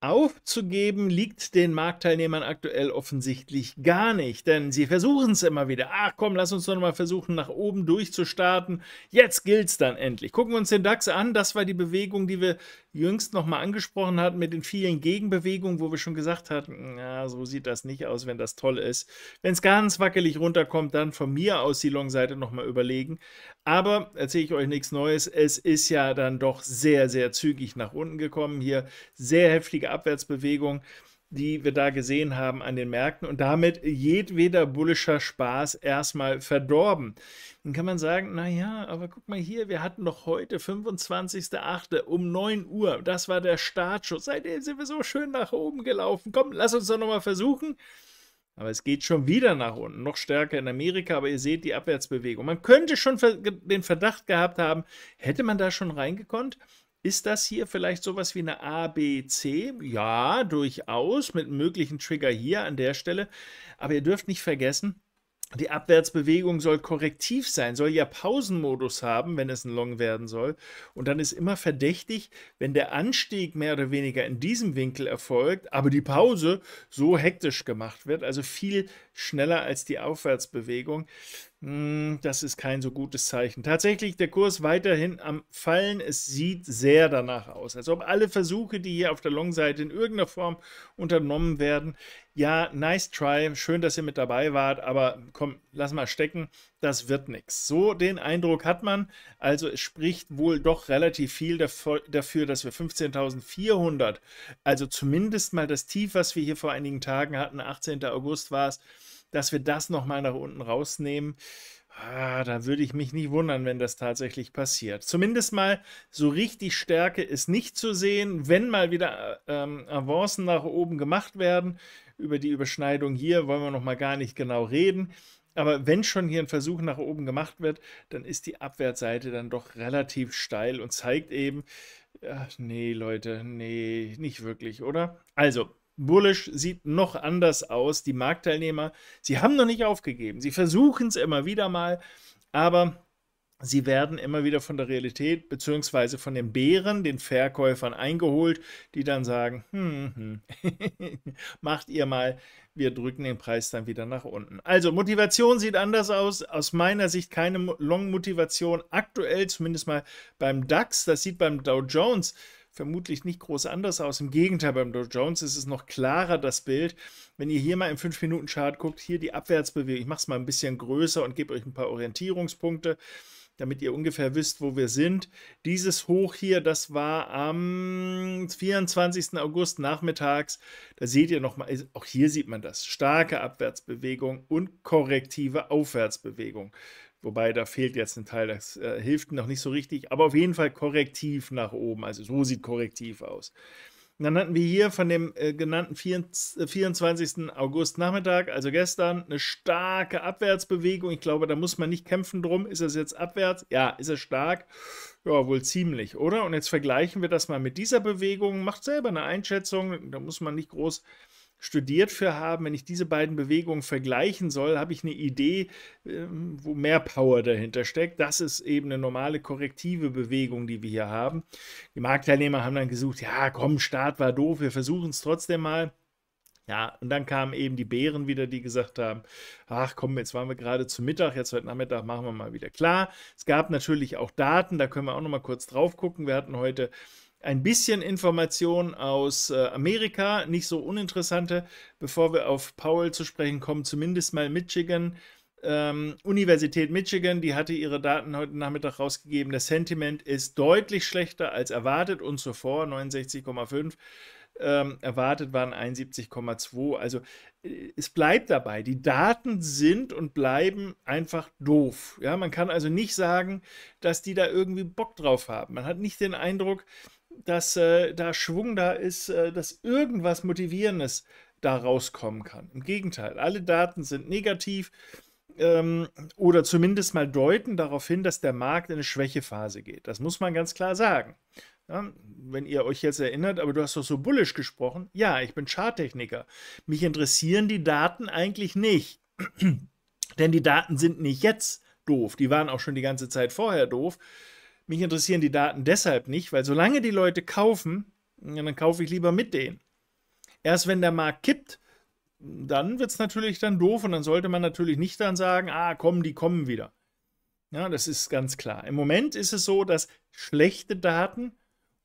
Aufzugeben liegt den Marktteilnehmern aktuell offensichtlich gar nicht, denn sie versuchen es immer wieder. Ach komm, lass uns doch mal versuchen, nach oben durchzustarten. Jetzt gilt's dann endlich. Gucken wir uns den DAX an. Das war die Bewegung, die wir jüngst nochmal angesprochen hatten mit den vielen Gegenbewegungen, wo wir schon gesagt hatten, na, so sieht das nicht aus, wenn das toll ist. Wenn es ganz wackelig runterkommt, dann von mir aus die Long-Seite nochmal überlegen. Aber erzähle ich euch nichts Neues. Es ist ja dann doch sehr, sehr zügig nach unten gekommen. Hier sehr heftige Abwärtsbewegung, die wir da gesehen haben an den Märkten und damit jedweder bullischer Spaß erstmal verdorben. Dann kann man sagen, naja, aber guck mal hier, wir hatten doch heute 25.08. um 9 Uhr, das war der Startschuss, seitdem sind wir so schön nach oben gelaufen. Komm, lass uns doch nochmal versuchen. Aber es geht schon wieder nach unten, noch stärker in Amerika, aber ihr seht die Abwärtsbewegung. Man könnte schon den Verdacht gehabt haben, hätte man da schon reingekonnt? Ist das hier vielleicht sowas wie eine ABC? Ja, durchaus, mit einem möglichen Trigger hier an der Stelle. Aber ihr dürft nicht vergessen, die Abwärtsbewegung soll korrektiv sein, soll ja Pausenmodus haben, wenn es ein Long werden soll. Und dann ist immer verdächtig, wenn der Anstieg mehr oder weniger in diesem Winkel erfolgt, aber die Pause so hektisch gemacht wird, also viel schneller als die Aufwärtsbewegung. Hm, das ist kein so gutes Zeichen. Tatsächlich der Kurs weiterhin am Fallen. Es sieht sehr danach aus, als ob alle Versuche, die hier auf der Long-Seite in irgendeiner Form unternommen werden, ja, nice try, schön, dass ihr mit dabei wart, aber komm, lass mal stecken, das wird nichts. So den Eindruck hat man. Also es spricht wohl doch relativ viel dafür, dass wir 15.400, also zumindest mal das Tief, was wir hier vor einigen Tagen hatten, 18. August war es, dass wir das nochmal nach unten rausnehmen. Ah, da würde ich mich nicht wundern, wenn das tatsächlich passiert. Zumindest mal so richtig Stärke ist nicht zu sehen. Wenn mal wieder äh, ähm, Avancen nach oben gemacht werden, über die Überschneidung hier wollen wir nochmal gar nicht genau reden. Aber wenn schon hier ein Versuch nach oben gemacht wird, dann ist die Abwärtsseite dann doch relativ steil und zeigt eben, ach, nee, Leute, nee, nicht wirklich, oder? Also, Bullish sieht noch anders aus. Die Marktteilnehmer, sie haben noch nicht aufgegeben. Sie versuchen es immer wieder mal, aber sie werden immer wieder von der Realität bzw. von den Bären, den Verkäufern eingeholt, die dann sagen, hm, hm. macht ihr mal, wir drücken den Preis dann wieder nach unten. Also Motivation sieht anders aus. Aus meiner Sicht keine Long-Motivation aktuell, zumindest mal beim DAX. Das sieht beim Dow Jones aus vermutlich nicht groß anders aus. Im Gegenteil, beim Dow Jones ist es noch klarer, das Bild. Wenn ihr hier mal im 5-Minuten-Chart guckt, hier die Abwärtsbewegung. Ich mache es mal ein bisschen größer und gebe euch ein paar Orientierungspunkte, damit ihr ungefähr wisst, wo wir sind. Dieses Hoch hier, das war am 24. August nachmittags. Da seht ihr nochmal, auch hier sieht man das. Starke Abwärtsbewegung und korrektive Aufwärtsbewegung. Wobei da fehlt jetzt ein Teil, das äh, hilft noch nicht so richtig, aber auf jeden Fall korrektiv nach oben. Also so sieht korrektiv aus. Und dann hatten wir hier von dem äh, genannten 24. Äh, August Nachmittag, also gestern, eine starke Abwärtsbewegung. Ich glaube, da muss man nicht kämpfen drum. Ist es jetzt abwärts? Ja, ist es stark? Ja, wohl ziemlich, oder? Und jetzt vergleichen wir das mal mit dieser Bewegung. Macht selber eine Einschätzung. Da muss man nicht groß äh, studiert für haben, wenn ich diese beiden Bewegungen vergleichen soll, habe ich eine Idee, ähm, wo mehr Power dahinter steckt. Das ist eben eine normale korrektive Bewegung, die wir hier haben. Die Marktteilnehmer haben dann gesucht, ja, komm, Start war doof, wir versuchen es trotzdem mal. Ja, und dann kamen eben die Bären wieder, die gesagt haben, ach komm, jetzt waren wir gerade zu Mittag, jetzt heute Nachmittag machen wir mal wieder klar. Es gab natürlich auch Daten, da können wir auch noch mal kurz drauf gucken. Wir hatten heute ein bisschen Information aus äh, Amerika, nicht so uninteressante, bevor wir auf Powell zu sprechen kommen, zumindest mal Michigan. Ähm, Universität Michigan, die hatte ihre Daten heute Nachmittag rausgegeben. Das Sentiment ist deutlich schlechter als erwartet und zuvor 69,5. Ähm, erwartet waren 71,2. Also äh, es bleibt dabei. Die Daten sind und bleiben einfach doof. Ja, man kann also nicht sagen, dass die da irgendwie Bock drauf haben. Man hat nicht den Eindruck, dass äh, da Schwung da ist, äh, dass irgendwas Motivierendes da rauskommen kann. Im Gegenteil, alle Daten sind negativ ähm, oder zumindest mal deuten darauf hin, dass der Markt in eine Schwächephase geht. Das muss man ganz klar sagen. Ja, wenn ihr euch jetzt erinnert, aber du hast doch so bullisch gesprochen. Ja, ich bin Charttechniker. Mich interessieren die Daten eigentlich nicht. Denn die Daten sind nicht jetzt doof. Die waren auch schon die ganze Zeit vorher doof. Mich interessieren die Daten deshalb nicht, weil solange die Leute kaufen, dann kaufe ich lieber mit denen. Erst wenn der Markt kippt, dann wird es natürlich dann doof und dann sollte man natürlich nicht dann sagen, ah, kommen, die kommen wieder. Ja, das ist ganz klar. Im Moment ist es so, dass schlechte Daten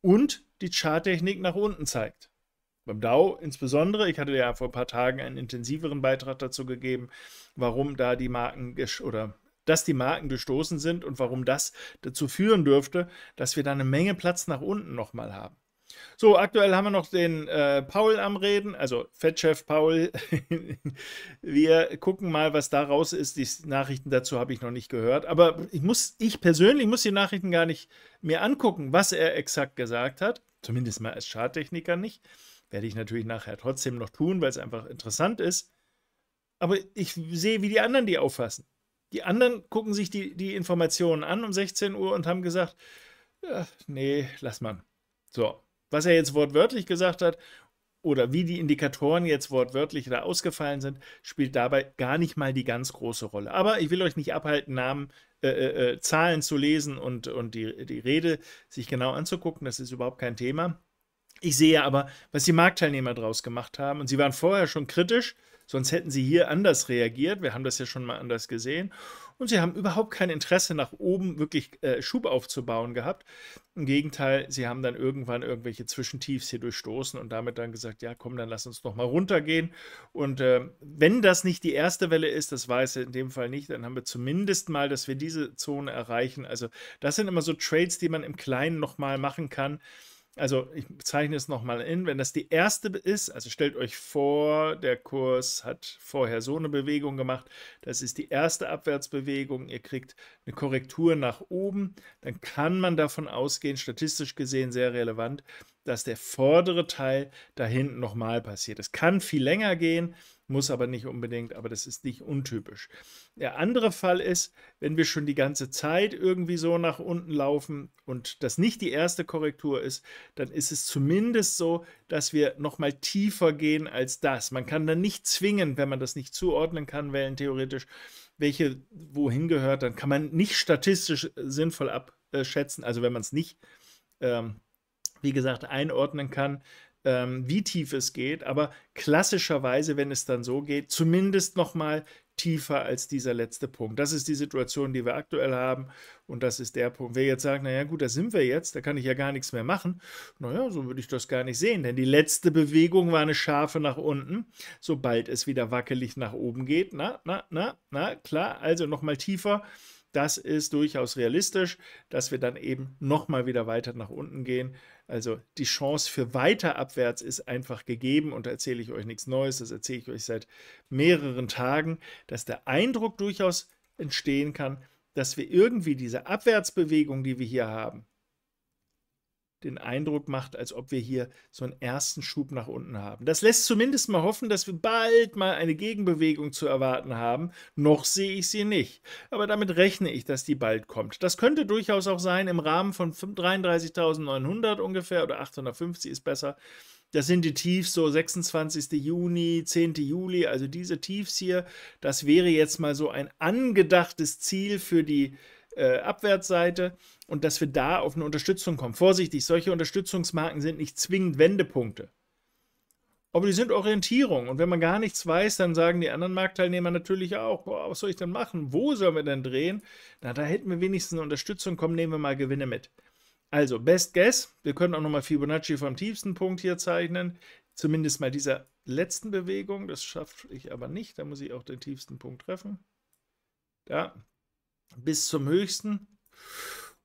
und die Charttechnik nach unten zeigt. Beim Dow insbesondere, ich hatte ja vor ein paar Tagen einen intensiveren Beitrag dazu gegeben, warum da die Marken oder dass die Marken gestoßen sind und warum das dazu führen dürfte, dass wir da eine Menge Platz nach unten nochmal haben. So, aktuell haben wir noch den äh, Paul am Reden, also Fettchef Paul. wir gucken mal, was da raus ist. Die Nachrichten dazu habe ich noch nicht gehört. Aber ich muss, ich persönlich muss die Nachrichten gar nicht mir angucken, was er exakt gesagt hat. Zumindest mal als Schadtechniker nicht. Werde ich natürlich nachher trotzdem noch tun, weil es einfach interessant ist. Aber ich sehe, wie die anderen die auffassen. Die anderen gucken sich die, die Informationen an um 16 Uhr und haben gesagt, nee, lass mal. So, was er jetzt wortwörtlich gesagt hat oder wie die Indikatoren jetzt wortwörtlich da ausgefallen sind, spielt dabei gar nicht mal die ganz große Rolle. Aber ich will euch nicht abhalten, Namen, äh, äh, äh Zahlen zu lesen und, und die, die Rede sich genau anzugucken. Das ist überhaupt kein Thema. Ich sehe aber, was die Marktteilnehmer daraus gemacht haben. Und sie waren vorher schon kritisch Sonst hätten sie hier anders reagiert. Wir haben das ja schon mal anders gesehen. Und sie haben überhaupt kein Interesse, nach oben wirklich äh, Schub aufzubauen gehabt. Im Gegenteil, sie haben dann irgendwann irgendwelche Zwischentiefs hier durchstoßen und damit dann gesagt, ja, komm, dann lass uns noch mal runtergehen. Und äh, wenn das nicht die erste Welle ist, das weiß in dem Fall nicht, dann haben wir zumindest mal, dass wir diese Zone erreichen. Also das sind immer so Trades, die man im Kleinen noch mal machen kann also ich zeichne es nochmal in, wenn das die erste ist, also stellt euch vor, der Kurs hat vorher so eine Bewegung gemacht, das ist die erste Abwärtsbewegung, ihr kriegt eine Korrektur nach oben, dann kann man davon ausgehen, statistisch gesehen sehr relevant, dass der vordere Teil da hinten nochmal passiert. Es kann viel länger gehen, muss aber nicht unbedingt, aber das ist nicht untypisch. Der andere Fall ist, wenn wir schon die ganze Zeit irgendwie so nach unten laufen und das nicht die erste Korrektur ist, dann ist es zumindest so, dass wir nochmal tiefer gehen als das. Man kann dann nicht zwingen, wenn man das nicht zuordnen kann, theoretisch, welche wohin gehört, dann kann man nicht statistisch sinnvoll abschätzen, also wenn man es nicht ähm, wie gesagt, einordnen kann, ähm, wie tief es geht. Aber klassischerweise, wenn es dann so geht, zumindest nochmal tiefer als dieser letzte Punkt. Das ist die Situation, die wir aktuell haben. Und das ist der Punkt. Wer jetzt sagt, naja, gut, da sind wir jetzt, da kann ich ja gar nichts mehr machen. Naja, so würde ich das gar nicht sehen. Denn die letzte Bewegung war eine scharfe nach unten. Sobald es wieder wackelig nach oben geht, na, na, na, na, klar, also nochmal tiefer. Das ist durchaus realistisch, dass wir dann eben nochmal wieder weiter nach unten gehen. Also die Chance für weiter abwärts ist einfach gegeben und da erzähle ich euch nichts Neues, das erzähle ich euch seit mehreren Tagen, dass der Eindruck durchaus entstehen kann, dass wir irgendwie diese Abwärtsbewegung, die wir hier haben, den Eindruck macht, als ob wir hier so einen ersten Schub nach unten haben. Das lässt zumindest mal hoffen, dass wir bald mal eine Gegenbewegung zu erwarten haben. Noch sehe ich sie nicht. Aber damit rechne ich, dass die bald kommt. Das könnte durchaus auch sein im Rahmen von 33.900 ungefähr oder 850 ist besser. Das sind die Tiefs so 26. Juni, 10. Juli, also diese Tiefs hier. Das wäre jetzt mal so ein angedachtes Ziel für die äh, Abwärtsseite und dass wir da auf eine Unterstützung kommen. Vorsichtig, solche Unterstützungsmarken sind nicht zwingend Wendepunkte. Aber die sind Orientierung. Und wenn man gar nichts weiß, dann sagen die anderen Marktteilnehmer natürlich auch, boah, was soll ich denn machen? Wo sollen wir denn drehen? Na, da hätten wir wenigstens eine Unterstützung. Komm, nehmen wir mal Gewinne mit. Also, Best Guess. Wir können auch nochmal Fibonacci vom tiefsten Punkt hier zeichnen. Zumindest mal dieser letzten Bewegung. Das schaffe ich aber nicht. Da muss ich auch den tiefsten Punkt treffen. Da, bis zum höchsten.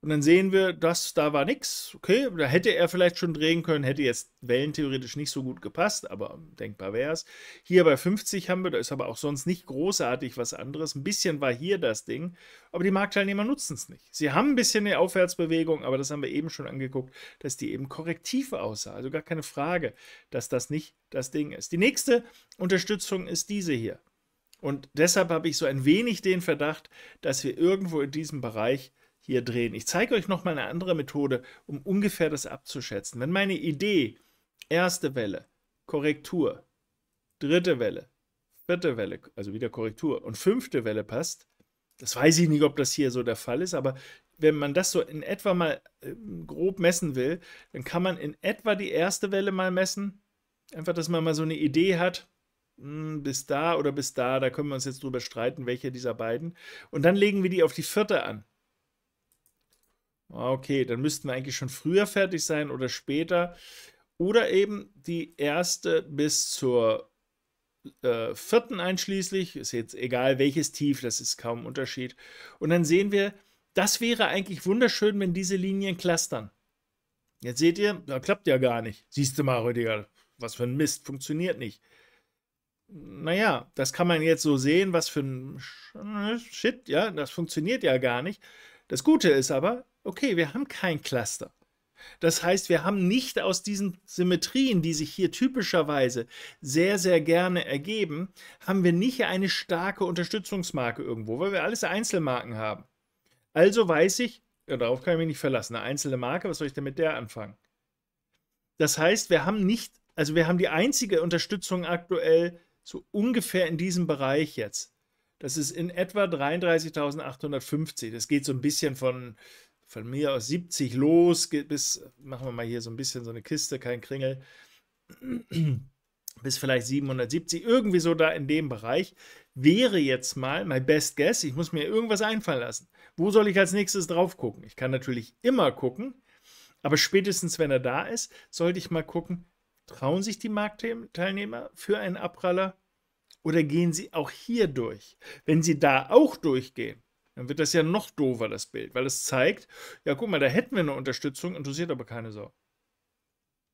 Und dann sehen wir, dass da war nichts. Okay, da hätte er vielleicht schon drehen können, hätte jetzt wellentheoretisch nicht so gut gepasst, aber denkbar wäre es. Hier bei 50 haben wir, da ist aber auch sonst nicht großartig was anderes. Ein bisschen war hier das Ding, aber die Marktteilnehmer nutzen es nicht. Sie haben ein bisschen eine Aufwärtsbewegung, aber das haben wir eben schon angeguckt, dass die eben korrektiv aussah. Also gar keine Frage, dass das nicht das Ding ist. Die nächste Unterstützung ist diese hier. Und deshalb habe ich so ein wenig den Verdacht, dass wir irgendwo in diesem Bereich hier drehen. Ich zeige euch nochmal eine andere Methode, um ungefähr das abzuschätzen. Wenn meine Idee, erste Welle, Korrektur, dritte Welle, vierte Welle, also wieder Korrektur und fünfte Welle passt, das weiß ich nicht, ob das hier so der Fall ist, aber wenn man das so in etwa mal äh, grob messen will, dann kann man in etwa die erste Welle mal messen. Einfach, dass man mal so eine Idee hat, hm, bis da oder bis da, da können wir uns jetzt drüber streiten, welche dieser beiden. Und dann legen wir die auf die vierte an. Ah, okay, dann müssten wir eigentlich schon früher fertig sein oder später. Oder eben die erste bis zur äh, vierten einschließlich. Ist jetzt egal welches Tief, das ist kaum ein Unterschied. Und dann sehen wir, das wäre eigentlich wunderschön, wenn diese Linien clustern. Jetzt seht ihr, da klappt ja gar nicht. Siehst du mal, Rüdiger, was für ein Mist, funktioniert nicht naja, das kann man jetzt so sehen, was für ein Shit, ja, das funktioniert ja gar nicht. Das Gute ist aber, okay, wir haben kein Cluster. Das heißt, wir haben nicht aus diesen Symmetrien, die sich hier typischerweise sehr, sehr gerne ergeben, haben wir nicht eine starke Unterstützungsmarke irgendwo, weil wir alles Einzelmarken haben. Also weiß ich, ja, darauf kann ich mich nicht verlassen, eine einzelne Marke, was soll ich denn mit der anfangen? Das heißt, wir haben nicht, also wir haben die einzige Unterstützung aktuell, so ungefähr in diesem Bereich jetzt. Das ist in etwa 33.850. Das geht so ein bisschen von, von mir aus 70 los bis, machen wir mal hier so ein bisschen so eine Kiste, kein Kringel, bis vielleicht 770. Irgendwie so da in dem Bereich wäre jetzt mal mein Best Guess. Ich muss mir irgendwas einfallen lassen. Wo soll ich als nächstes drauf gucken? Ich kann natürlich immer gucken, aber spätestens wenn er da ist, sollte ich mal gucken, trauen sich die Marktteilnehmer für einen Abpraller oder gehen Sie auch hier durch? Wenn Sie da auch durchgehen, dann wird das ja noch doofer, das Bild, weil es zeigt, ja, guck mal, da hätten wir eine Unterstützung, interessiert aber keine Sau.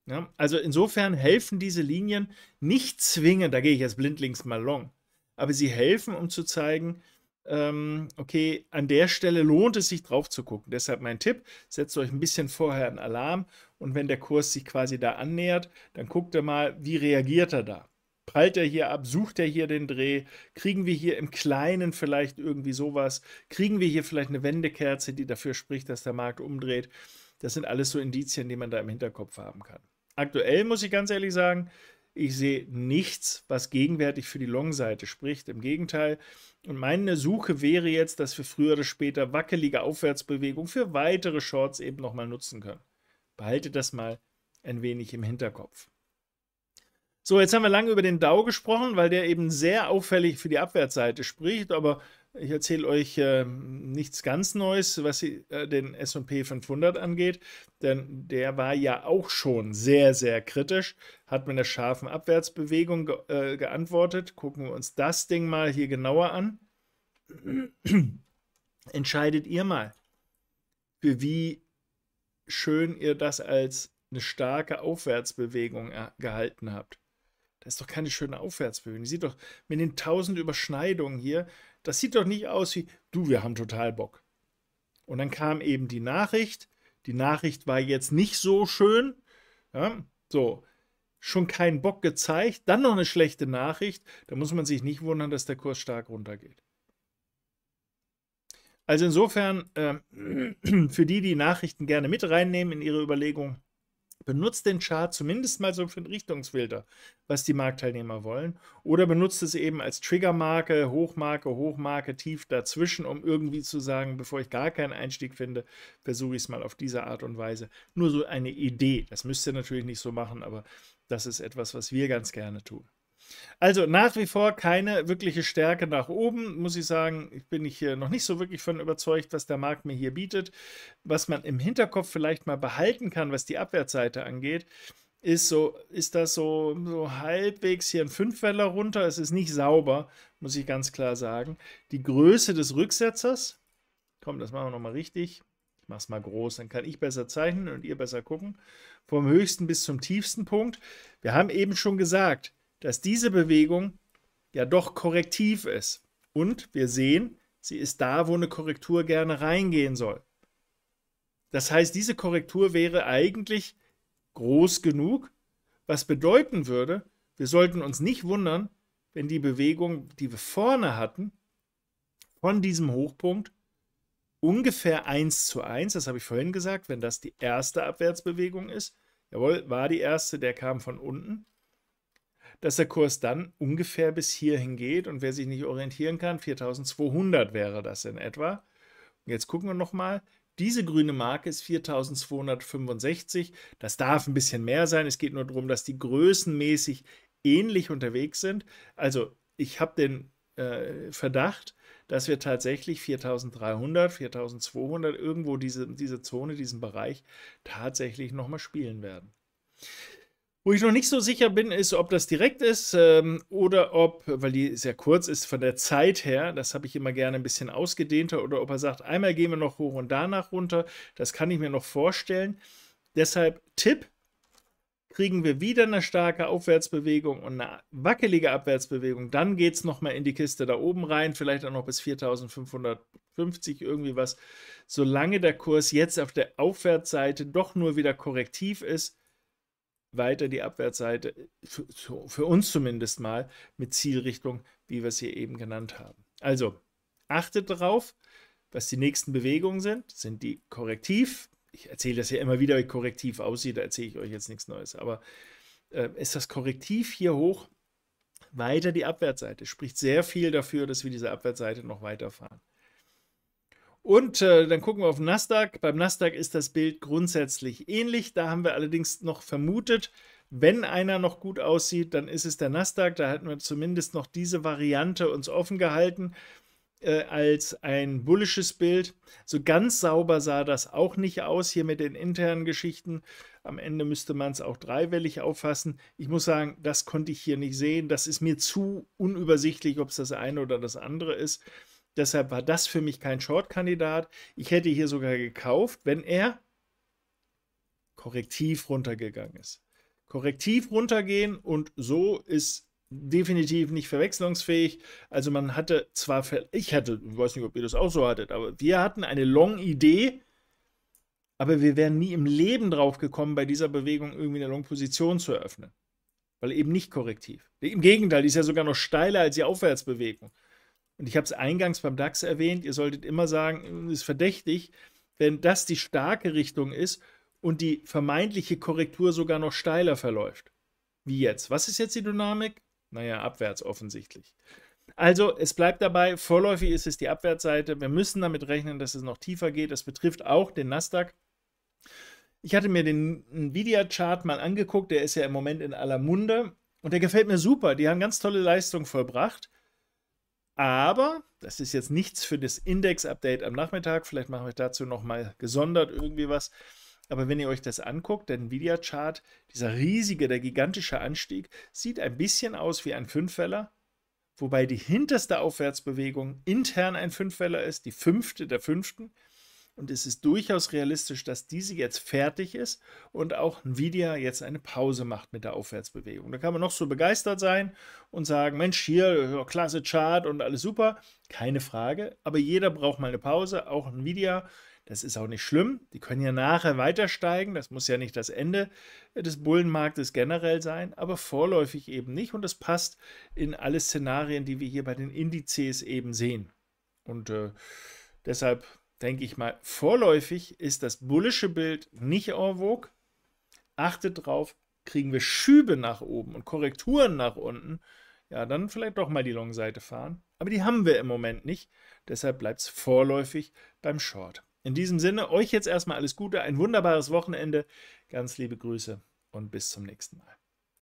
Ja, also insofern helfen diese Linien nicht zwingend, da gehe ich jetzt blindlings mal long, aber sie helfen, um zu zeigen, ähm, okay, an der Stelle lohnt es sich drauf zu gucken. Deshalb mein Tipp, setzt euch ein bisschen vorher einen Alarm und wenn der Kurs sich quasi da annähert, dann guckt ihr mal, wie reagiert er da prallt er hier ab, sucht er hier den Dreh, kriegen wir hier im Kleinen vielleicht irgendwie sowas, kriegen wir hier vielleicht eine Wendekerze, die dafür spricht, dass der Markt umdreht. Das sind alles so Indizien, die man da im Hinterkopf haben kann. Aktuell muss ich ganz ehrlich sagen, ich sehe nichts, was gegenwärtig für die Long-Seite spricht. Im Gegenteil. Und meine Suche wäre jetzt, dass wir früher oder später wackelige Aufwärtsbewegungen für weitere Shorts eben nochmal nutzen können. Behalte das mal ein wenig im Hinterkopf. So, jetzt haben wir lange über den DAO gesprochen, weil der eben sehr auffällig für die Abwärtsseite spricht, aber ich erzähle euch äh, nichts ganz Neues, was die, äh, den SP 500 angeht, denn der war ja auch schon sehr, sehr kritisch, hat mit einer scharfen Abwärtsbewegung ge äh, geantwortet. Gucken wir uns das Ding mal hier genauer an. Entscheidet ihr mal, für wie schön ihr das als eine starke Aufwärtsbewegung äh, gehalten habt. Das ist doch keine schöne Aufwärtsbewegung. Die sieht doch mit den tausend Überschneidungen hier, das sieht doch nicht aus wie, du, wir haben total Bock. Und dann kam eben die Nachricht. Die Nachricht war jetzt nicht so schön. Ja, so, schon keinen Bock gezeigt. Dann noch eine schlechte Nachricht. Da muss man sich nicht wundern, dass der Kurs stark runtergeht. Also insofern, äh, für die, die Nachrichten gerne mit reinnehmen in ihre Überlegungen, Benutzt den Chart zumindest mal so für einen Richtungsfilter, was die Marktteilnehmer wollen. Oder benutzt es eben als Triggermarke, Hochmarke, Hochmarke, tief dazwischen, um irgendwie zu sagen, bevor ich gar keinen Einstieg finde, versuche ich es mal auf diese Art und Weise. Nur so eine Idee. Das müsst ihr natürlich nicht so machen, aber das ist etwas, was wir ganz gerne tun. Also nach wie vor keine wirkliche Stärke nach oben, muss ich sagen. Ich bin hier noch nicht so wirklich von überzeugt, was der Markt mir hier bietet. Was man im Hinterkopf vielleicht mal behalten kann, was die Abwärtsseite angeht, ist so, ist das so, so halbwegs hier ein Fünfweller runter. Es ist nicht sauber, muss ich ganz klar sagen. Die Größe des Rücksetzers, komm, das machen wir nochmal richtig. Ich mache es mal groß, dann kann ich besser zeichnen und ihr besser gucken. Vom höchsten bis zum tiefsten Punkt. Wir haben eben schon gesagt, dass diese Bewegung ja doch korrektiv ist. Und wir sehen, sie ist da, wo eine Korrektur gerne reingehen soll. Das heißt, diese Korrektur wäre eigentlich groß genug, was bedeuten würde, wir sollten uns nicht wundern, wenn die Bewegung, die wir vorne hatten, von diesem Hochpunkt ungefähr 1 zu 1, das habe ich vorhin gesagt, wenn das die erste Abwärtsbewegung ist, jawohl, war die erste, der kam von unten, dass der Kurs dann ungefähr bis hierhin geht und wer sich nicht orientieren kann, 4200 wäre das in etwa. Und jetzt gucken wir nochmal. Diese grüne Marke ist 4265. Das darf ein bisschen mehr sein. Es geht nur darum, dass die größenmäßig ähnlich unterwegs sind. Also ich habe den äh, Verdacht, dass wir tatsächlich 4300, 4200, irgendwo diese, diese Zone, diesen Bereich tatsächlich nochmal spielen werden. Wo ich noch nicht so sicher bin, ist, ob das direkt ist ähm, oder ob, weil die sehr kurz ist von der Zeit her, das habe ich immer gerne ein bisschen ausgedehnter, oder ob er sagt, einmal gehen wir noch hoch und danach runter. Das kann ich mir noch vorstellen. Deshalb Tipp, kriegen wir wieder eine starke Aufwärtsbewegung und eine wackelige Abwärtsbewegung, dann geht es nochmal in die Kiste da oben rein, vielleicht auch noch bis 4550 irgendwie was. Solange der Kurs jetzt auf der Aufwärtsseite doch nur wieder korrektiv ist, weiter die Abwärtsseite, für, für uns zumindest mal, mit Zielrichtung, wie wir es hier eben genannt haben. Also achtet darauf, was die nächsten Bewegungen sind. Sind die korrektiv? Ich erzähle das ja immer wieder, wie korrektiv aussieht, da erzähle ich euch jetzt nichts Neues. Aber äh, ist das korrektiv hier hoch? Weiter die Abwärtsseite. Spricht sehr viel dafür, dass wir diese Abwärtsseite noch weiterfahren. Und äh, dann gucken wir auf Nasdaq. Beim Nasdaq ist das Bild grundsätzlich ähnlich. Da haben wir allerdings noch vermutet, wenn einer noch gut aussieht, dann ist es der Nasdaq. Da hatten wir zumindest noch diese Variante uns offen gehalten äh, als ein bullisches Bild. So ganz sauber sah das auch nicht aus hier mit den internen Geschichten. Am Ende müsste man es auch dreiwellig auffassen. Ich muss sagen, das konnte ich hier nicht sehen. Das ist mir zu unübersichtlich, ob es das eine oder das andere ist. Deshalb war das für mich kein Short-Kandidat. Ich hätte hier sogar gekauft, wenn er korrektiv runtergegangen ist. Korrektiv runtergehen und so ist definitiv nicht verwechslungsfähig. Also man hatte zwar, ich hatte, ich weiß nicht, ob ihr das auch so hattet, aber wir hatten eine Long-Idee, aber wir wären nie im Leben drauf gekommen, bei dieser Bewegung irgendwie eine Long-Position zu eröffnen. Weil eben nicht korrektiv. Im Gegenteil, die ist ja sogar noch steiler als die Aufwärtsbewegung. Und ich habe es eingangs beim DAX erwähnt, ihr solltet immer sagen, es ist verdächtig, wenn das die starke Richtung ist und die vermeintliche Korrektur sogar noch steiler verläuft. Wie jetzt? Was ist jetzt die Dynamik? Naja, abwärts offensichtlich. Also, es bleibt dabei, vorläufig ist es die Abwärtsseite. Wir müssen damit rechnen, dass es noch tiefer geht. Das betrifft auch den Nasdaq. Ich hatte mir den Nvidia-Chart mal angeguckt, der ist ja im Moment in aller Munde und der gefällt mir super. Die haben ganz tolle Leistung vollbracht. Aber das ist jetzt nichts für das Index-Update am Nachmittag. Vielleicht machen wir dazu nochmal gesondert irgendwie was. Aber wenn ihr euch das anguckt, der Nvidia-Chart, dieser riesige, der gigantische Anstieg, sieht ein bisschen aus wie ein Fünfweller, wobei die hinterste Aufwärtsbewegung intern ein Fünfweller ist, die fünfte der fünften. Und es ist durchaus realistisch, dass diese jetzt fertig ist und auch Nvidia jetzt eine Pause macht mit der Aufwärtsbewegung. Da kann man noch so begeistert sein und sagen, Mensch, hier, klasse Chart und alles super. Keine Frage. Aber jeder braucht mal eine Pause, auch Nvidia. Das ist auch nicht schlimm. Die können ja nachher weiter steigen. Das muss ja nicht das Ende des Bullenmarktes generell sein, aber vorläufig eben nicht. Und das passt in alle Szenarien, die wir hier bei den Indizes eben sehen. Und äh, deshalb denke ich mal, vorläufig ist das bullische Bild nicht en vogue. Achtet drauf, kriegen wir Schübe nach oben und Korrekturen nach unten, ja, dann vielleicht doch mal die Long-Seite fahren. Aber die haben wir im Moment nicht. Deshalb bleibt es vorläufig beim Short. In diesem Sinne, euch jetzt erstmal alles Gute, ein wunderbares Wochenende. Ganz liebe Grüße und bis zum nächsten Mal.